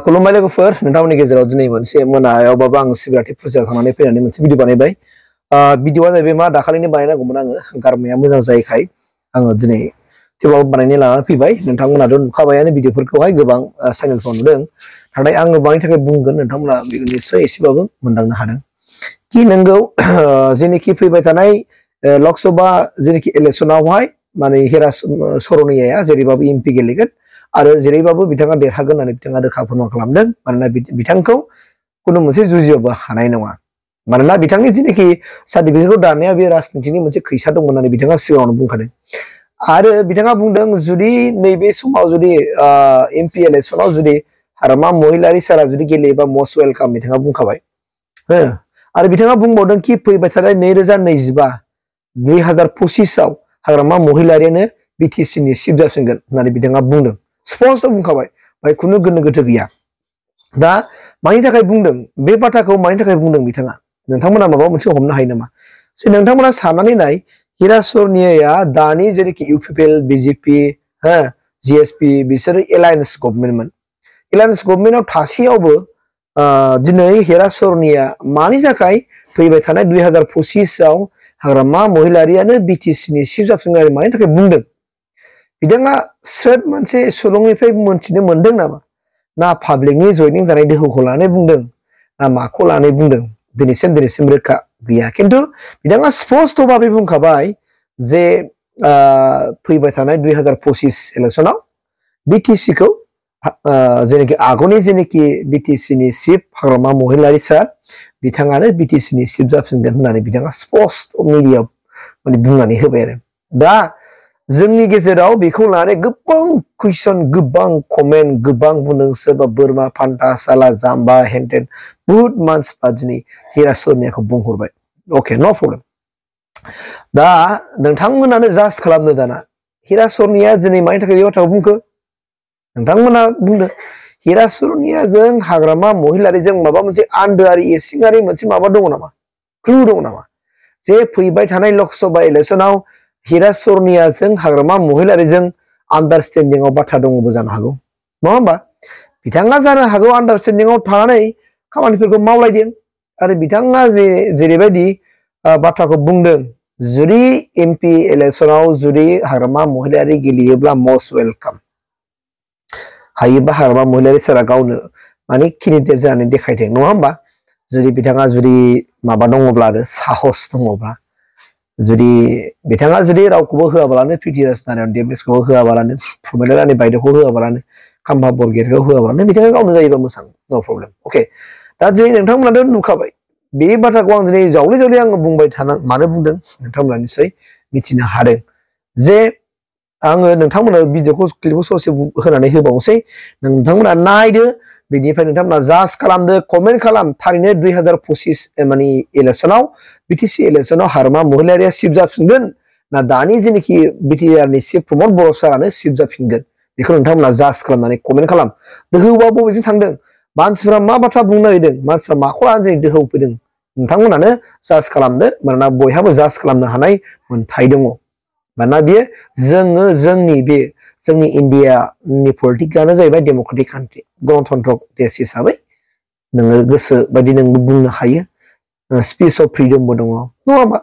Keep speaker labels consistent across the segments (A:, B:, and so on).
A: kulumbale kufur nentawuni kezira wuzini wunsi emuna ayo babang sibira tipusia kamane pina ni wunsi bidi bane bai bidi wazai bima dakhali ni bane na gumuna ngarmu ya muzang zai kai ang wuzini tiba wubane ni lana pi bai nentawuna don kaba yani bidi fur kawai gubang sangil fon wudeng nanai ang wubani tanga bunggen nentawuna bidi ni sai si babu mundang na hanang ki nenggau zini ki pi bai tanai lok soba zini ki ele suna wai mani hiras soroni ya ya zeri babu impi geligat आरो जेरैबाबो बिथाङा देरहागोन होननानै बिथाङा रोखा फोरमान खालामदों मानोना बिथांखौ कुनु मोनसे जुजियावबो राजनीति नङा मानोना बिथांनि जिनेखि सार्टिफिकेटखौ दानाया खैसा दं होननानै बिथाङा सिगाङावनो बुंखादों आरो नैबे समाव जुदि एम पि इलेक्सनाव जुदि हारमा महिलारि सारा जुदि गेलेयोबा मस्ट वेलकाम बिथाङा बुंखाबाय कि फैबाय थानाय नैरोजा नैजिबा दुई हजार पसिसाव हाग्रामा महिला बि टि सिनि चिफ जाफिनगोन स्पष्ट बुंखाबाय बाय खुनु गोनो गोथो गैया दा मानि थाखाय बुंदों बे बाथ्राखौ मानि थाखाय बुंदों बिथाङा नोंथांमोना माबा मोनसे हमनो हायो नामा जे नोंथांमोना साननानै नाय हिरासरनिया दानि जेरैखि इउपिपिएल बिजेपि हो जिएसपि बिसोरो एलायन्स गभर्नमेन्टमोन एलायन्स गभर्नमेन्टआव थासेयावबो दिनै हेरासरनिया मानि थाखाय फैबाय थानाय दुइ हाजार पसिसआव हाग्रामा महिलारियानो बिटिसिनि चिफ जाफिनगारि मानि थाखाय बुंदों बिथाङा सोद मोनसे सुलुंनिफ्राय मोनथिनो मोन्दों नामा ना पाब्लिकनि जयनिं जानाय दोहौखौ लानानै बुंदों ना माखौ लानानै बुंदों दिनैसिम दिनैसिम रोखा गैया किन्तु बिथाङा स्पस्ट'भाबे बुंखाबाय जे फैबाय थानाय दुइ हाजार पसिस इलेक्सनाव बि टि सि खौ जेनेकि आगुनि जेनेकि बि टि सि नि चिफ हाग्रामा महिलारि सार बिथाङानो बि टि सि नि चिफ जाफिनगोन होननानै बिथाङा स्पस्ट मिडियाव माने बुंनानै होबाय आरो दा जोंनि गेजेराव बेखौ लानानै गोबां कुइसन गोबां कमेन्ट गोबां बुंदों सोरबा बोरमा फान्था साला जाम्बा हेनटेन बुहुत मानसिफ्रा दिनै हिरासनियाखौ ो र बुंहरबाय अके न' प्रब्लेम दा नोंथांमोनानो जास्ट खालामदो दाना हिरासनिया र दिनै मानि थाखाय बे बाथ्राखौ बुंखो नोंथांमोना बुंदो हिरासनियाजों र हाग्रामा महिलारिजों माबा मोनसे आन्दोआरि एसिङारि मोनसे माबा दङ नामा क्लु दङ नामा जे फैबाय थानाय लक सभा इलेक्सनाव हिरा सरनियाजों हाग्रामा महिलारिजों आन्डारस्टेन्डिंआव बाथ्रा दङबो जानो हागौ नङा होमबा बिथाङा जानो हागौ आन्डारस्टेन्डिंआव थानानै मावलायदों आरो जे जेरैबायदि बाथ्राखौ बुंदों जुदि एम पि इलेक्सनाव जुदि हाग्रामा महिलारि गेलेयोब्ला मस्ट वेलकाम हायोबा हाग्रामा महिलारि सारा गावनो माने खिनिदेर जानानै देखायदों नङा होमबा जुदि बिथाङा जुदि माबा दङब्ला आरो साहस दङब्ला जुदि बिथाङा जुदि रावखौबो होआबालानो पिटि राजनारायण देबनेसखौबो होआबालानो प्रमेला रानि बायद'खौ होआबालानो खाम्फा बरगेटखौ होआबालानो बिथाङा गावनो जायोबा मोजां न' प्रब्लेम अके दा दिनै नोंथांमोनाथ' नुखाबाय बे बाथ्राखौ आं दिनै जावले जावले आङो बुंबाय थाना मानो बुंदों नोंथांमोना निसय मिथिनो हादों जे आङो नोंथांमोननो भिडिअखौ क्लिपखौ ससे होनानै होबावनोसै नोंथांमोना नायदो बिनिफ्राय नोंथांमोना जास खालामदो कमेन्ट खालाम थारैनो दुइ हाजार पसिस मानि इलेक्सनाव बि टि सि इलेक्सनाव हारमा महिलारिया सिफ जाफिनगोन ना दानि जेनोखि बि टि आरनि सिफ प्रमद बर' सारानो सिफ जाफिनगोन बेखौ नोंथांमोना जास खालामनानै कमेन्ट खालाम दोहौबा बबेजों थांदों मानसिफोरा मा बाथ्रा बुंनो नागिरदों मानसिफोरा माखौ लानानै जोंनि दोहौ फैदों नोंथांमोनानो जास खालामदो मानोना बयहाबो जास खालामनो हानाय मोन्थाय दङ मानोना बियो जोङो जोंनि बे जोंनि इंडियानि पलिटिकानो जाहैबाय डेमक्रेटिक कान्ट्रि गणतन्त्र देश हिसाबै नोङो गोसो बायदि नोंबो बुंनो हायो स्पीच अफ फ्रीडमबो दङ नङाबा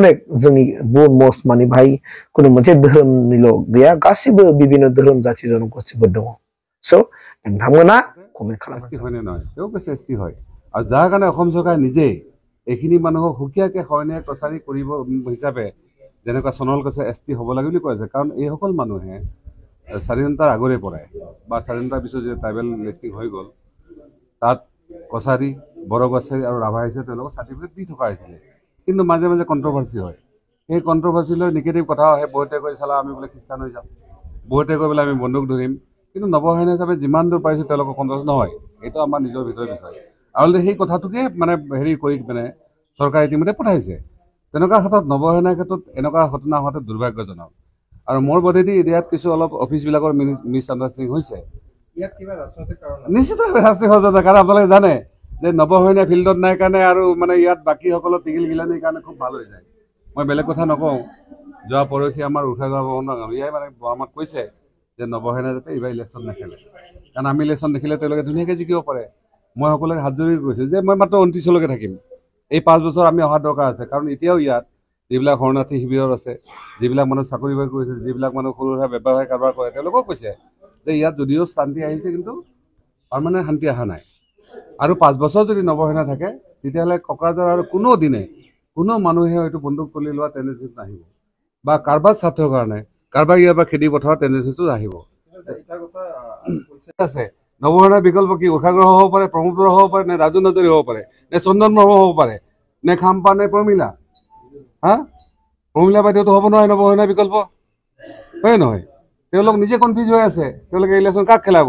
A: अनेक जोंनि बहुत मस्ट माने बाहाय कुनु मोनसे धोरोमनिल' गैया गासैबो बिभिन्न धोरोम जाति जनगोष्ठीबो दङ सो नोंथांमोना যাৰ কাৰণে অসম চৰকাৰে নিজে
B: এইখিনি মানুহক সুকীয়াকে হয়নে কছাৰী কৰিব হিচাপে যেনেকুৱা চনল কৈছে এছ টি হ'ব লাগে বুলি কৈ আছে কাৰণ এইসকল মানুহে চাৰি ঘণ্টাৰ আগৰে পৰাই বা চাৰি ঘণ্টাৰ পিছত যে ট্ৰাইবেল লিষ্টিং হৈ গ'ল তাত কছাৰী কছাৰি কছাৰী আৰু ৰাভা হিচাপে তেওঁলোকক চাৰ্টিফিকেট দি থকা হৈছিলে কিন্তু মাজে মাজে কণ্ট্ৰভাৰ্চি হয় সেই কণ্ট্ৰভাৰ্চি লৈ নিগেটিভ কথা হয় বহুতে কয়ে চালা আমি বোলে খ্ৰীষ্টান হৈ যাব বহুতে কয়ে পেলাই আমি বন্দুক ধৰিম কিন্তু নবসেনা হিসাবে যান দূৰ পাইছে কন্ট্ৰোভাৰ্স নহয় এইটো আমাৰ নিজৰ ভিতৰৰ বিষয় আসলে সেই কথাটোকে মানে হেৰি কৰি মানে চৰকাৰে ইতিমধ্যে পঠাইছে তেনেকুৱা ক্ষেত্ৰত নৱসেনাৰ ক্ষেত্ৰত এনেকুৱা ঘটনা হোৱাটো দুৰ্ভাগ্যজনক আৰু মোৰ বোধেদি ইয়াত কিছু অলপ অফিচবিলাকৰ মিছ আণ্ডাৰষ্টেণ্ডিং হৈছে নিশ্চিতভাৱে ৰাজনৈতিক সহযোগিতা কাৰণ আপোনালোকে জানে যে নৱসৈনীয়া ফিল্ডত নাই কাৰণে আৰু মানে ইয়াত বাকীসকলৰ টিকিল গিলানীৰ কাৰণে খুব ভাল হৈ যায় মই বেলেগ কথা নকওঁ যোৱা পৰহি আমাৰ উৰ্ষা ভৱনৰ ইয়াই মানে আমাক কৈছে যে নৱসেনা যাতে এইবাৰ ইলেকশ্যন নেখেলে কাৰণ আমি ইলেকশ্যন দেখিলে তেওঁলোকে ধুনীয়াকৈ জিকিব পাৰে মই সকলোকে হাত জৰি কৈছোঁ যে মই মাত্ৰ ঊনত্ৰিছলৈকে থাকিম এই পাঁচ বছৰ আমি অহাৰ দৰকাৰ আছে কাৰণ এতিয়াও ইয়াত যিবিলাক শৰণাৰ্থী শিবিৰৰ আছে যিবিলাক মানুহ চাকৰি বাকৰি কৰিছে যিবিলাক মানুহ সৰু সুৰা ব্যৱসায় কাৰোবাৰ কৰে তেওঁলোকেও কৈছে যে ইয়াত যদিও শান্তি আহিছে কিন্তু পাৰ্মানেণ্ট শান্তি অহা নাই আৰু পাঁচ বছৰ যদি নৱসেনা থাকে তেতিয়াহ'লে কক্ৰাঝাৰ আৰু কোনো দিনে কোনো মানুহে হয়তো বন্দুক তুলি লোৱা টেণ্ডেঞ্চিছ নাহিব বা কাৰোবাৰ স্বাৰ্থৰ কাৰণে কাৰোবাক ইয়াৰ পৰা খেতি পথাৰৰ টেণ্ডেঞ্চিছো আহিব আছে নৱসেনাৰ বিকল্প কি উষাগ্ৰহ হ'ব পাৰে প্ৰমোদ্ৰহ হ'ব পাৰে নে ৰাজু নাজৰি হ'ব পাৰে নে চন্দন ব্ৰহ্ম হ'ব পাৰে নে খাম্পা নে প্ৰমিলা হা মহিলা বাইদেউটো হ'ব নহয় নহ'ব নহয় বিকল্প হয় নহয় তেওঁলোক নিজে কনফিউজ হৈ আছে তেওঁলোকে ইলেকশ্যন কাক খেলাব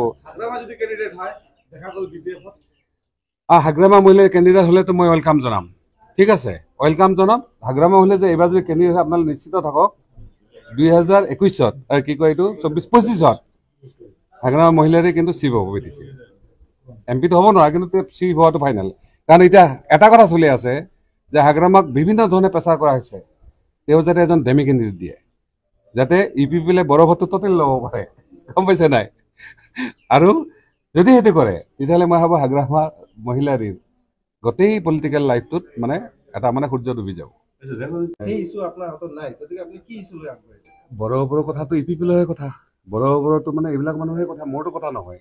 B: অঁ হাগ্ৰামা মহিলাৰ কেণ্ডিডেট হ'লেতো মই ৱেলকাম জনাম ঠিক আছে ৱেলকাম জনাম হাগ্ৰামা মহিলাৰ যে এইবাৰ যদি কেণ্ডিডেট আপোনালোক নিশ্চিত থাকক দুই হাজাৰ একৈছত আৰু কি কয় এইটো চৌব্বিছ পঁচিছত হাগ্ৰামা মহিলাৰে কিন্তু চিফ হ'ব বিধিছে এম পিটো হ'ব নোৱাৰে কিন্তু চিফ হোৱাটো ফাইনেল কাৰণ এতিয়া এটা কথা চলি আছে যে হাগ্ৰামাক বিভিন্ন ধৰণে প্ৰেচাৰ কৰা হৈছে তেওঁ যাতে এজন কেণ্ডিডেট দিয়ে যাতে ইউ পি পিলে বৰফতো ততে ল'ব পাৰে গম পাইছে নাই আৰু যদি সেইটো কৰে তেতিয়াহ'লে মই ভাবোঁ হাগ্ৰামা মহিলাৰীৰ গোটেই পলিটিকেল লাইফটোত মানে এটা মানে সূৰ্য ডুবি যাব বৰফবোৰৰ কথাটো ইউ পি পি পিলৈহে কথা বৰফবোৰৰতো মানে এইবিলাক মানুহে কথা মোৰতো কথা নহয়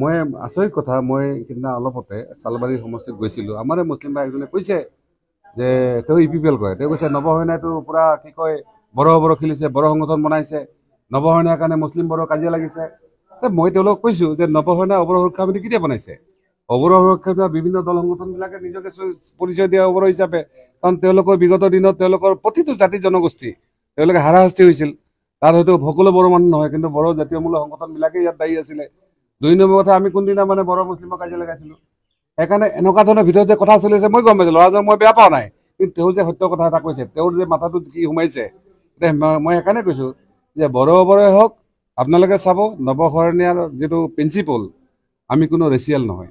B: মই আচৰিত কথা মই সেইদিনা অলপতে চালবাৰী সমষ্টিত গৈছিলোঁ আমাৰে মুছলিম ভাই এজনে কৈছে যে তেওঁ ইউ পি পি এল কয় তেওঁ কৈছে নৱসেনাইটো পুৰা কি কয় বড়ো বড়ো খেলিছে বড়ো সংগঠন বনাইছে নৱসেনাৰ কাৰণে মুছলিম বড়ো কাজিয়া লাগিছে মই তেওঁলোকক কৈছোঁ যে নৱসেনাই অবৰ সুৰক্ষা বুলি কেতিয়া বনাইছে অবৰ সুৰক্ষা সমিতি বিভিন্ন দল সংগঠনবিলাকে নিজকে পৰিচয় দিয়া অবৰ হিচাপে কাৰণ তেওঁলোকৰ বিগত দিনত তেওঁলোকৰ প্ৰতিটো জাতি জনগোষ্ঠী তেওঁলোকে হাৰাশাস্তি হৈছিল তাত হয়তো সকলো বড়ো মানুহ নহয় কিন্তু বড়ো জাতীয়মূলক সংগঠনবিলাকেই ইয়াত দায়ী আছিলে দুই নম্বৰ কথা আমি কোনদিনা মানে বড়ো মুছলিমৰ কাজিয়া লগাইছিলোঁ সেইকাৰণে এনেকুৱা ধৰণৰ ভিতৰত যে কথা চলিছে মই গম পাইছোঁ ল'ৰাজন মই বেয়া পোৱা নাই কিন্তু তেওঁ যে সত্য কথা এটা কৈছে তেওঁৰ যে মাথাটো কি সোমাইছে মই সেইকাৰণে কৈছোঁ যে বড়ো বড়োৱে হওক আপোনালোকে চাব নৱশৰণীয়াৰ যিটো প্ৰিঞ্চিপল আমি কোনো ৰেচিয়েল নহয়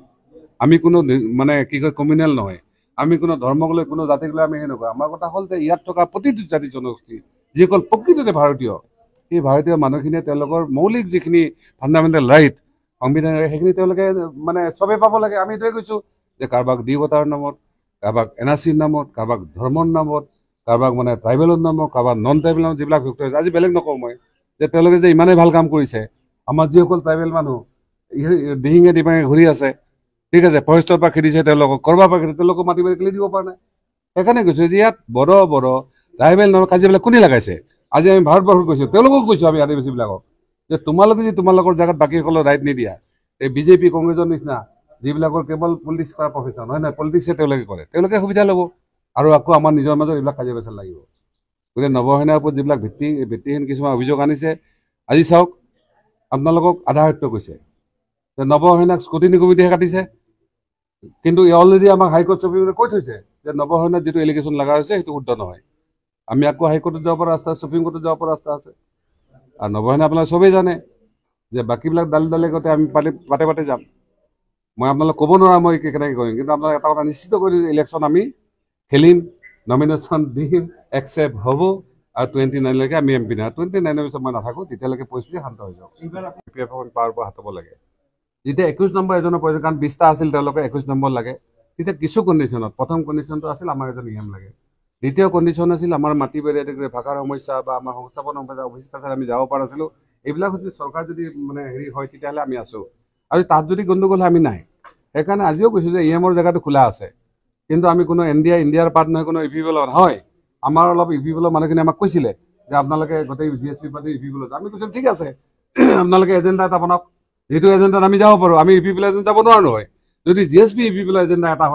B: আমি কোনো মানে কি কয় কমিউনেল নহয় আমি কোনো ধৰ্মক লৈ কোনো জাতিক লৈ আমি সেই নকৰোঁ আমাৰ কথা হ'ল যে ইয়াত থকা প্ৰতিটো জাতি জনগোষ্ঠী যিসকল প্ৰকৃততে ভাৰতীয় সেই ভাৰতীয় মানুহখিনিয়ে তেওঁলোকৰ মৌলিক যিখিনি ফাণ্ডামেণ্টেল ৰাইট সংবিধান সেইখিনি তেওঁলোকে মানে চবেই পাব লাগে আমি এইটোৱে কৈছোঁ যে কাৰোবাক দিবতাৰ নামত কাৰোবাক এন আৰ চিৰ নামত কাৰোবাক ধৰ্মৰ নামত কাৰোবাক মানে ট্ৰাইবেলৰ নামত কাৰোবাক নন ট্ৰাইবেল নামত যিবিলাক হৈছে আজি বেলেগ নকওঁ মই যে তেওঁলোকে যে ইমানেই ভাল কাম কৰিছে আমাৰ যিসকল ট্ৰাইবেল মানুহ দিহিঙে দিপাঙে ঘূৰি আছে ঠিক আছে ফৰেষ্টৰ পৰা খেদিছে তেওঁলোকক ক'ৰবাৰ পৰা খেদিছে তেওঁলোকক মাটি মাৰি খেলি দিব পৰা নাই সেইকাৰণে কৈছোঁ যে ইয়াত বড়ো বড়ো ট্ৰাইবেল নামৰ কাজিয়াবিলাক কোনে লগাইছে আজি আমি ভাৰতবৰ্ষত কৈছোঁ তেওঁলোকক কৈছোঁ আমি আদিবাসীবিলাকক যে তোমালোক যদি তোমালোকৰ জেগাত বাকীসকলৰ ৰাইট নিদিয়া এই বিজেপি কংগ্ৰেছৰ নিচিনা যিবিলাকৰ কেৱল পলিটিক্স কৰা প্ৰফেচন হয় নাই পলিটিক্সে তেওঁলোকে কৰে তেওঁলোকে সুবিধা ল'ব আৰু আকৌ আমাৰ নিজৰ মাজত এইবিলাক কাজিয়া পেচাল লাগিব গতিকে নৱসেনাৰ ওপৰত যিবিলাক ভিত্তি ভিত্তিহীন কিছুমান অভিযোগ আনিছে আজি চাওক আপোনালোকক আধা সত্য কৈছে যে নৱসেনাক স্কুটিনি কমিটিহে কাটিছে কিন্তু অলৰেডি আমাক হাইকোৰ্ট চুপ্ৰিমে কৈ থৈছে যে নৱসেনাত যিটো এলিগেশ্যন লগা হৈছে সেইটো শুদ্ধ নহয় আমি আকৌ হাইকোৰ্টত যাব পৰা ৰাস্তা আছে চুপ্ৰিম যাব পৰা ৰাস্তা আছে আৰু নৱসেনে আপোনালোক চবেই জানে যে বাকীবিলাক দালি দালি গতে আমি পাতে পাতে যাম মই আপোনালোক ক'ব নোৱাৰা মই কেনেকৈ কৰিম কিন্তু আপোনালোকে এটা কথা নিশ্চিত কৰি ইলেকশ্যন আমি খেলিম নমিনেশ্যন দিম একচেপ্ট হ'ব আৰু টুৱেণ্টি নাইনলৈকে আমি এম পি নাই টুৱেণ্টি নাইনৰ পিছত মই নাথাকোঁ তেতিয়ালৈকে পৰিস্থিতি শান্ত হৈ যাওক পি এফ পাৱাৰ পৰা হাতাব লাগে যেতিয়া একৈছ নম্বৰ এজনৰ প্ৰয়োজন কাৰণ বিশটা আছিল তেওঁলোকে একৈছ নম্বৰ লাগে তেতিয়া কিছু কণ্ডিশ্যনত প্ৰথম কণ্ডিশ্যনটো আছিল আমাৰ এজন ই e এম লাগে দ্বিতীয় কণ্ডিশ্যন আছিল আমাৰ মাটি বেৰিয়াৰ ভাষাৰ সমস্যা বা আমাৰ সংস্থাপন সমস্যা অফিচ কাছাৰ আমি যাব পৰা নাছিলোঁ এইবিলাক যদি চৰকাৰ যদি মানে হেৰি হয় তেতিয়াহ'লে আমি আছোঁ আৰু তাত যদি গণ্ডগোল হয় আমি নাই সেইকাৰণে আজিও কৈছোঁ যে ই e এমৰ জেগাটো খোলা আছে কিন্তু আমি কোনো এন ডি আই ইণ্ডিয়াৰ পাৰ্ট নহয় কোনো ই e ভি পি এলৰ হয় আমাৰ অলপ ই e ভি এলৰ মানুহখিনি আমাক কৈছিলে যে আপোনালোকে গোটেই V S P party E V বলত আমি কৈছিলোঁ ঠিক আছে আপোনালোকে এজেণ্ডা এটা বনাওক যিটো এজেণ্ডাত আমি যাব পাৰোঁ আমি ই ভি বিলৰ এজেণ্ট যাব নোৱাৰোঁ হয় যদি G S P E V বিলৰ এজেণ্ডা এটা হয়